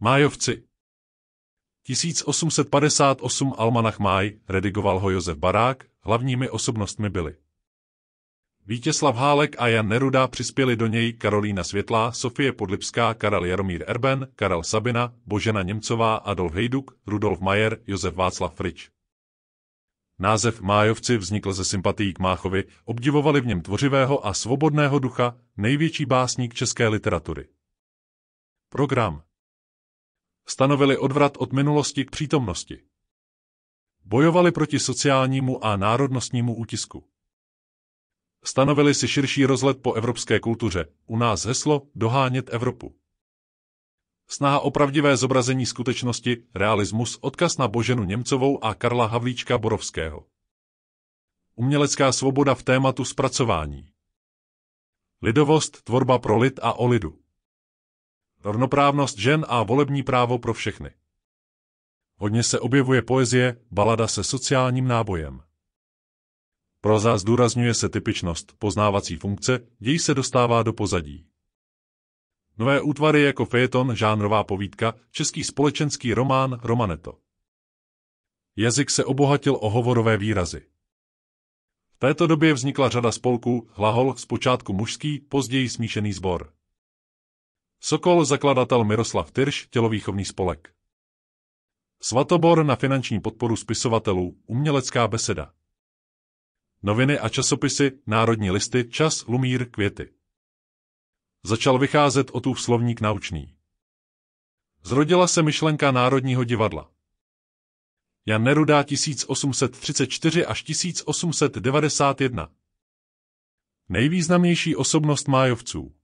Májovci 1858 Almanach Máj, redigoval ho Josef Barák, hlavními osobnostmi byli. Vítězslav Hálek a Jan Neruda přispěli do něj Karolína Světlá, Sofie Podlipská, Karel Jaromír Erben, Karel Sabina, Božena Němcová, Adolf Hejduk, Rudolf Majer, Josef Václav Frič. Název Májovci vznikl ze sympatií k Máchovi, obdivovali v něm tvořivého a svobodného ducha, největší básník české literatury. Program stanovili odvrat od minulosti k přítomnosti. Bojovali proti sociálnímu a národnostnímu útisku. Stanovili si širší rozhled po evropské kultuře, u nás heslo dohánět Evropu. Snaha o pravdivé zobrazení skutečnosti, realismus, odkaz na Boženu Němcovou a Karla Havlíčka Borovského. Umělecká svoboda v tématu zpracování. Lidovost, tvorba pro lid a o lidu rovnoprávnost žen a volební právo pro všechny. Hodně se objevuje poezie, balada se sociálním nábojem. Proza zdůrazňuje se typičnost poznávací funkce, děj se dostává do pozadí. Nové útvary jako fejeton, žánrová povídka, český společenský román, romaneto. Jazyk se obohatil o hovorové výrazy. V této době vznikla řada spolků, hlahol, zpočátku mužský, později smíšený sbor. Sokol zakladatel Miroslav Tyrš, tělovýchovný spolek. Svatobor na finanční podporu spisovatelů, umělecká beseda. Noviny a časopisy, národní listy, čas, lumír, květy. Začal vycházet o tu slovník naučný. Zrodila se myšlenka Národního divadla. Jan nerudá 1834 až 1891. Nejvýznamnější osobnost Májovců.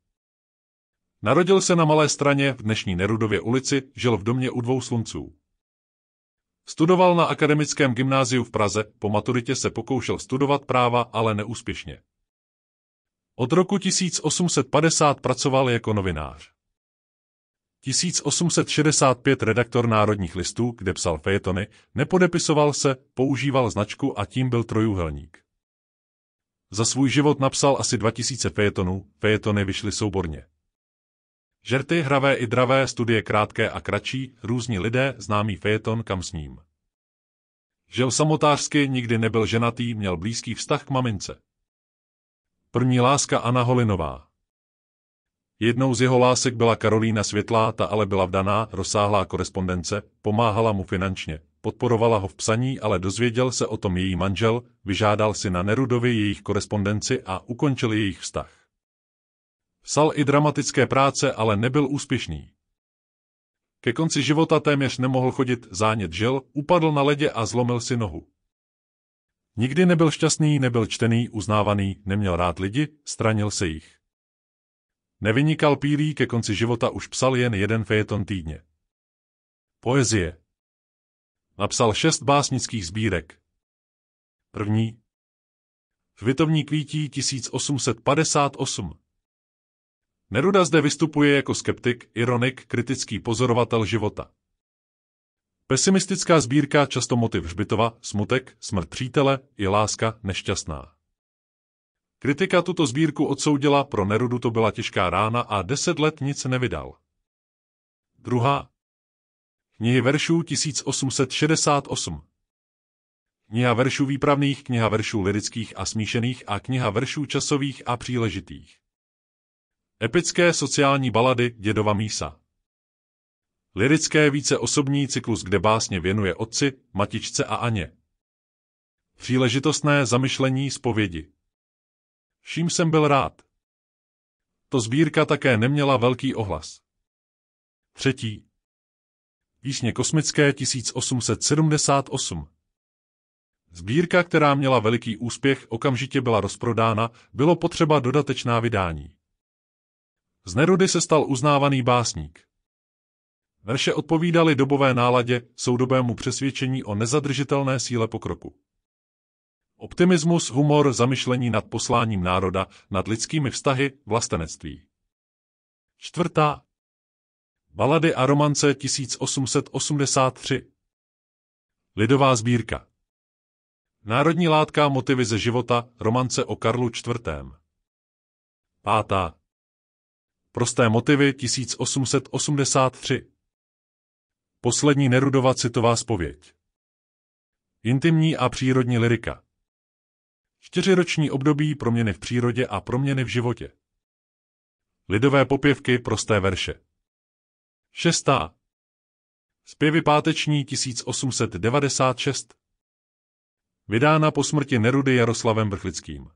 Narodil se na Malé straně v dnešní Nerudově ulici, žil v domě u dvou slunců. Studoval na akademickém gymnáziu v Praze, po maturitě se pokoušel studovat práva, ale neúspěšně. Od roku 1850 pracoval jako novinář. 1865 redaktor Národních listů, kde psal fejetony, nepodepisoval se, používal značku a tím byl trojúhelník. Za svůj život napsal asi 2000 fejetonů, fejetony vyšly souborně. Žerty hravé i dravé, studie krátké a kratší, různí lidé, známý fejeton kam s ním. Žil samotářsky, nikdy nebyl ženatý, měl blízký vztah k mamince. První láska Anna Holinová. Jednou z jeho lásek byla Karolína Světlá, ta ale byla vdaná, rozsáhlá korespondence, pomáhala mu finančně, podporovala ho v psaní, ale dozvěděl se o tom její manžel, vyžádal si na Nerudovi jejich korespondenci a ukončil jejich vztah. Psal i dramatické práce, ale nebyl úspěšný. Ke konci života téměř nemohl chodit, zánět žil, upadl na ledě a zlomil si nohu. Nikdy nebyl šťastný, nebyl čtený, uznávaný, neměl rád lidi, stranil se jich. Nevynikal pílí, ke konci života už psal jen jeden fejeton týdně. Poezie Napsal šest básnických sbírek. První Kvitovní kvítí 1858 Neruda zde vystupuje jako skeptik, ironik, kritický pozorovatel života. Pesimistická sbírka často motiv Žbitova, smutek, smrt přítele i láska nešťastná. Kritika tuto sbírku odsoudila, pro Nerudu to byla těžká rána a deset let nic nevydal. Druhá. Knihy veršů 1868 Kniha veršů výpravných, kniha veršů lirických a smíšených a kniha veršů časových a příležitých. Epické sociální balady dědova Mísa. Lirické více osobní cyklus, kde básně věnuje otci, matičce a Aně. Příležitostné zamyšlení zpovědi. Vším jsem byl rád. To sbírka také neměla velký ohlas. Třetí. Písně kosmické 1878. Sbírka, která měla veliký úspěch, okamžitě byla rozprodána, bylo potřeba dodatečná vydání. Z Nerudy se stal uznávaný básník. Verše odpovídaly dobové náladě, soudobému přesvědčení o nezadržitelné síle pokroku. Optimismus, humor, zamyšlení nad posláním národa, nad lidskými vztahy, vlastenectví. Čtvrtá. Balady a romance 1883. Lidová sbírka. Národní látka motivy ze života, romance o Karlu IV. Pátá. Prosté motivy 1883 Poslední Nerudova citová spověď Intimní a přírodní lirika Čtyřiroční období proměny v přírodě a proměny v životě Lidové popěvky prosté verše Šestá Zpěvy páteční 1896 Vydána po smrti Nerudy Jaroslavem Vrchlickým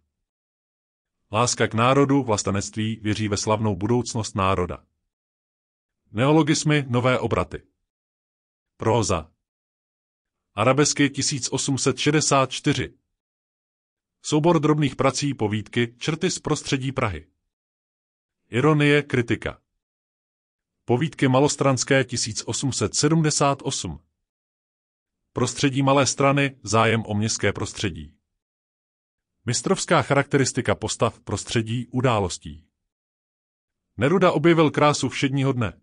Láska k národu, vlastenectví věří ve slavnou budoucnost národa. Neologismy, nové obraty. Proza. Arabesky 1864. Soubor drobných prací, povídky, črty z prostředí Prahy. Ironie, kritika. Povídky malostranské 1878. Prostředí malé strany, zájem o městské prostředí. Mistrovská charakteristika postav, prostředí, událostí. Neruda objevil krásu všedního dne.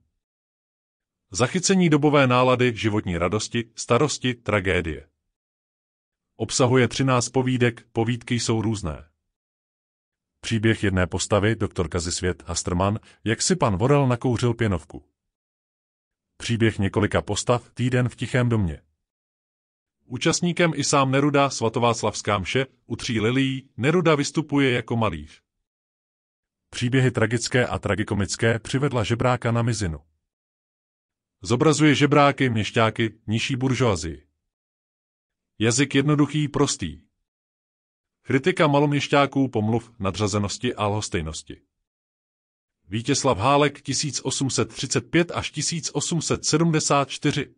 Zachycení dobové nálady, životní radosti, starosti, tragédie. Obsahuje 13 povídek, povídky jsou různé. Příběh jedné postavy, doktor Kazisvět Hasterman, jak si pan Vorel nakouřil pěnovku. Příběh několika postav, týden v tichém domě. Účastníkem i sám Neruda svatováclavská mše u tří lilí Neruda vystupuje jako malíř. Příběhy tragické a tragikomické přivedla žebráka na mizinu. Zobrazuje žebráky, měšťáky, nižší buržoazii. Jazyk jednoduchý, prostý. Kritika maloměšťáků pomluv nadřazenosti a lhostejnosti. Vítězslav Hálek 1835 až 1874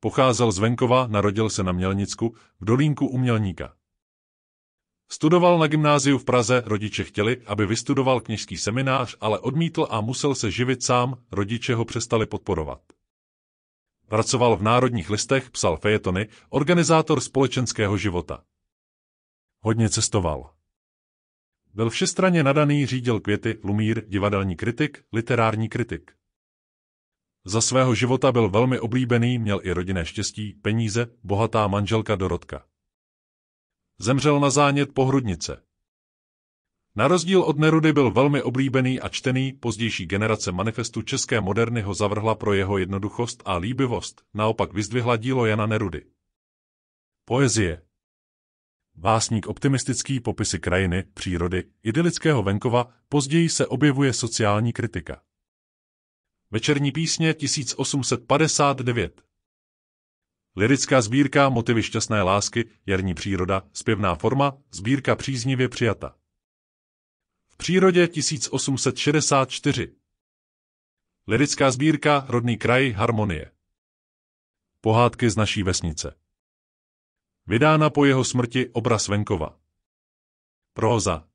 Pocházel z venkova, narodil se na Mělnicku, v dolínku u Mělníka. Studoval na gymnáziu v Praze, rodiče chtěli, aby vystudoval kněžský seminář, ale odmítl a musel se živit sám, rodiče ho přestali podporovat. Pracoval v národních listech, psal fejetony, organizátor společenského života. Hodně cestoval. Byl všestranně nadaný, řídil květy, lumír, divadelní kritik, literární kritik. Za svého života byl velmi oblíbený, měl i rodinné štěstí, peníze, bohatá manželka Dorotka. Zemřel na zánět pohrudnice. Na rozdíl od Nerudy byl velmi oblíbený a čtený, pozdější generace manifestu české moderny ho zavrhla pro jeho jednoduchost a líbivost, naopak vyzdvihla dílo Jana Nerudy. Poezie Vásník optimistický popisy krajiny, přírody, idylického venkova, později se objevuje sociální kritika. Večerní písně 1859. Lirická sbírka Motivy šťastné lásky, jarní příroda, zpěvná forma, sbírka příznivě přijata. V přírodě 1864. Lirická sbírka Rodný kraj harmonie. Pohádky z naší vesnice. Vydána po jeho smrti obraz venkova. Proza.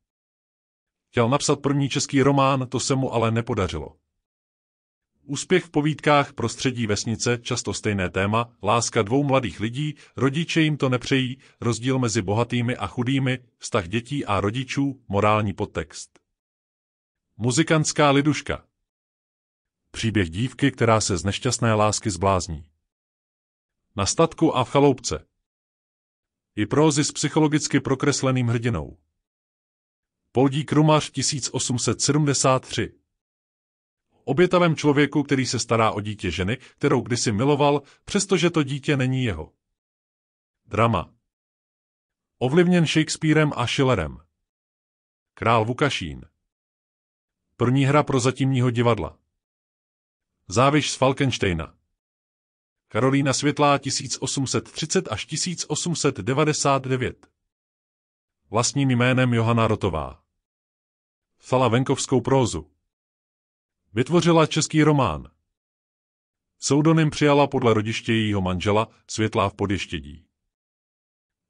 Chtěl napsat první český román, to se mu ale nepodařilo. Úspěch v povídkách prostředí vesnice, často stejné téma, láska dvou mladých lidí, rodiče jim to nepřejí, rozdíl mezi bohatými a chudými, vztah dětí a rodičů, morální podtext. Muzikantská liduška Příběh dívky, která se z nešťastné lásky zblázní. Na statku a v chaloupce. I prózy s psychologicky prokresleným hrdinou. Poldí Krumař 1873 obětavém člověku, který se stará o dítě ženy, kterou kdysi miloval, přestože to dítě není jeho. Drama Ovlivněn Shakespearem a Schillerem Král Vukašín První hra pro zatímního divadla Záviš z Falkensteina Karolína Světlá 1830 až 1899 Vlastním jménem Johana Rotová Fala venkovskou prózu. Vytvořila český román. Pseudonym přijala podle rodiště jejího manžela Světlá v podještědí.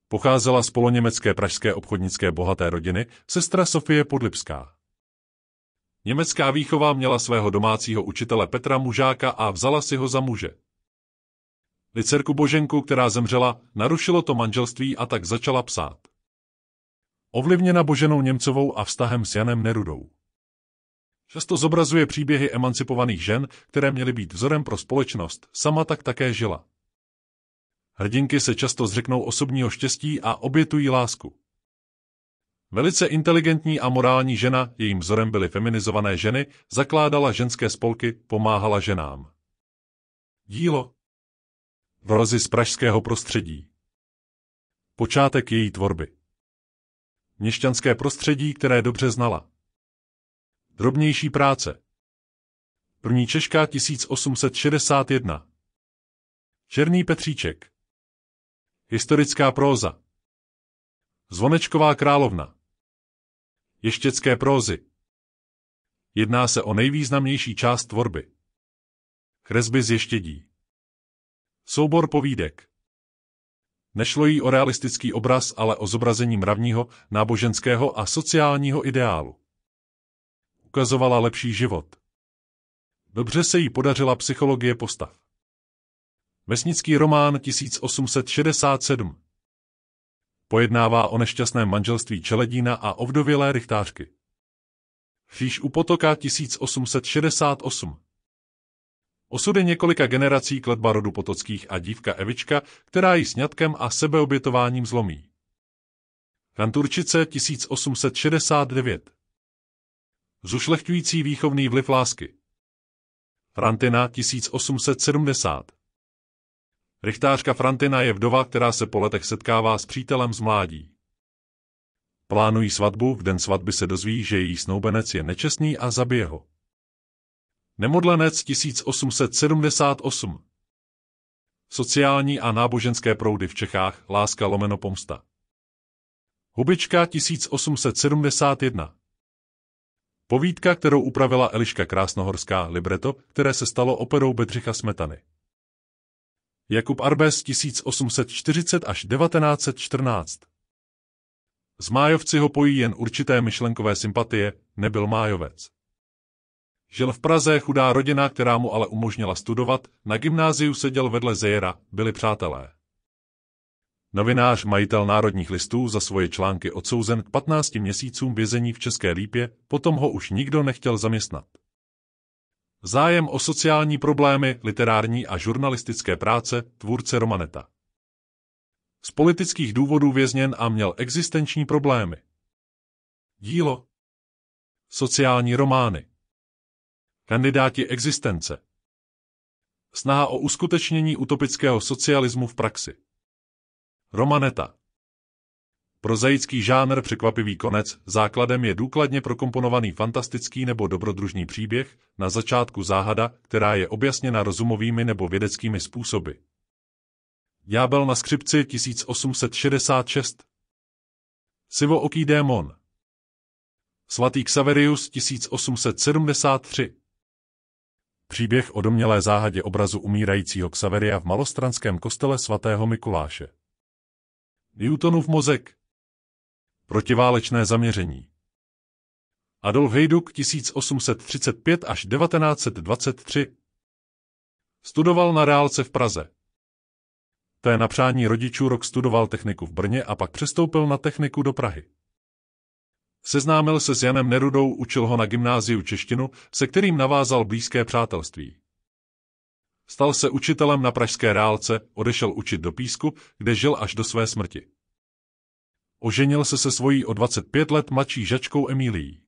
Pocházela z poloněmecké pražské obchodnické bohaté rodiny sestra Sofie Podlipská. Německá výchova měla svého domácího učitele Petra Mužáka a vzala si ho za muže. Licerku Boženku, která zemřela, narušilo to manželství a tak začala psát. Ovlivněna Boženou Němcovou a vztahem s Janem Nerudou. Často zobrazuje příběhy emancipovaných žen, které měly být vzorem pro společnost, sama tak také žila. Hrdinky se často zřeknou osobního štěstí a obětují lásku. Velice inteligentní a morální žena, jejím vzorem byly feminizované ženy, zakládala ženské spolky, pomáhala ženám. Dílo Vrozy z pražského prostředí Počátek její tvorby Měšťanské prostředí, které dobře znala. Drobnější práce. První Češka 1861. Černý Petříček. Historická próza. Zvonečková královna. Ještěcké prózy. Jedná se o nejvýznamnější část tvorby. Kresby z ještědí. Soubor povídek. Nešlo jí o realistický obraz, ale o zobrazení mravního, náboženského a sociálního ideálu ukazovala lepší život. Dobře se jí podařila psychologie postav. Vesnický román 1867 pojednává o nešťastném manželství Čeledína a ovdovělé rychtářky. Fíš u potoka 1868 Osudy několika generací kletba rodu Potockých a dívka Evička, která ji sňatkem a sebeobětováním zlomí. Kanturčice 1869 Zušlechťující výchovný vliv lásky. Frantina 1870 Richtářka Frantina je vdova, která se po letech setkává s přítelem z mládí. Plánují svatbu, v den svatby se dozví, že její snoubenec je nečestný a zabije ho. Nemodlenec 1878 Sociální a náboženské proudy v Čechách, láska lomeno pomsta. Hubička 1871 Povídka, kterou upravila Eliška Krásnohorská, libreto, které se stalo operou Bedřicha Smetany. Jakub Arbes 1840 až 1914 Z Májovci ho pojí jen určité myšlenkové sympatie, nebyl Májovec. Žil v Praze chudá rodina, která mu ale umožnila studovat, na gymnáziu seděl vedle Zejera, byli přátelé. Novinář majitel Národních listů za svoje články odsouzen k 15 měsícům vězení v České lípě, potom ho už nikdo nechtěl zaměstnat. Zájem o sociální problémy, literární a žurnalistické práce, tvůrce Romaneta. Z politických důvodů vězněn a měl existenční problémy. Dílo. Sociální romány. Kandidáti existence. Snaha o uskutečnění utopického socialismu v praxi. Romaneta Prozaický žánr překvapivý konec, základem je důkladně prokomponovaný fantastický nebo dobrodružný příběh, na začátku záhada, která je objasněna rozumovými nebo vědeckými způsoby. Ďábel na skřipci 1866 Sivooký démon Svatý Xaverius 1873 Příběh o domělé záhadě obrazu umírajícího Xaveria v malostranském kostele svatého Mikuláše Newtonův mozek. Protiválečné zaměření. Adolf Hejduk 1835 až 1923 Studoval na reálce v Praze. Té na přání rodičů rok studoval techniku v Brně a pak přestoupil na techniku do Prahy. Seznámil se s Janem Nerudou, učil ho na gymnáziu češtinu, se kterým navázal blízké přátelství. Stal se učitelem na Pražské reálce, odešel učit do Písku, kde žil až do své smrti. Oženil se se svojí o 25 let mladší žačkou Emílií.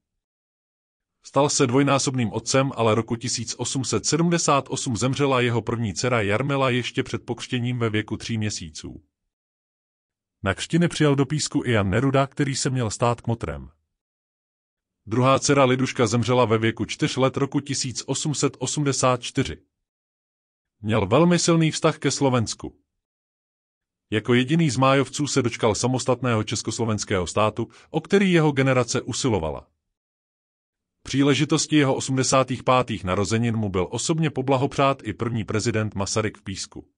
Stal se dvojnásobným otcem, ale roku 1878 zemřela jeho první dcera Jarmila ještě před pokřtěním ve věku tří měsíců. Na křtiny přijal do písku i Jan Neruda, který se měl stát kmotrem. Druhá dcera Liduška zemřela ve věku čtyř let roku 1884. Měl velmi silný vztah ke Slovensku. Jako jediný z májovců se dočkal samostatného československého státu, o který jeho generace usilovala. Příležitosti jeho 85. narozenin mu byl osobně poblahopřát i první prezident Masaryk v Písku.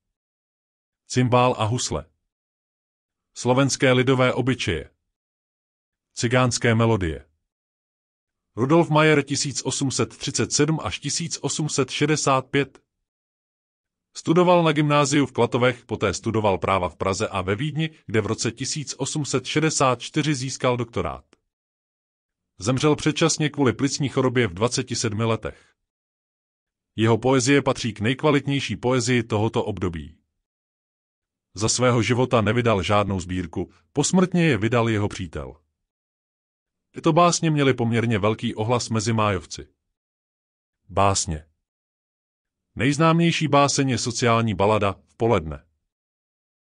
Cymbál a husle Slovenské lidové obyčeje Cigánské melodie Rudolf Majer 1837 až 1865 Studoval na gymnáziu v Klatovech, poté studoval práva v Praze a ve Vídni, kde v roce 1864 získal doktorát. Zemřel předčasně kvůli plicní chorobě v 27 letech. Jeho poezie patří k nejkvalitnější poezii tohoto období. Za svého života nevydal žádnou sbírku, posmrtně je vydal jeho přítel. Tyto básně měly poměrně velký ohlas mezi májovci. Básně Nejznámější báseň je sociální balada v poledne.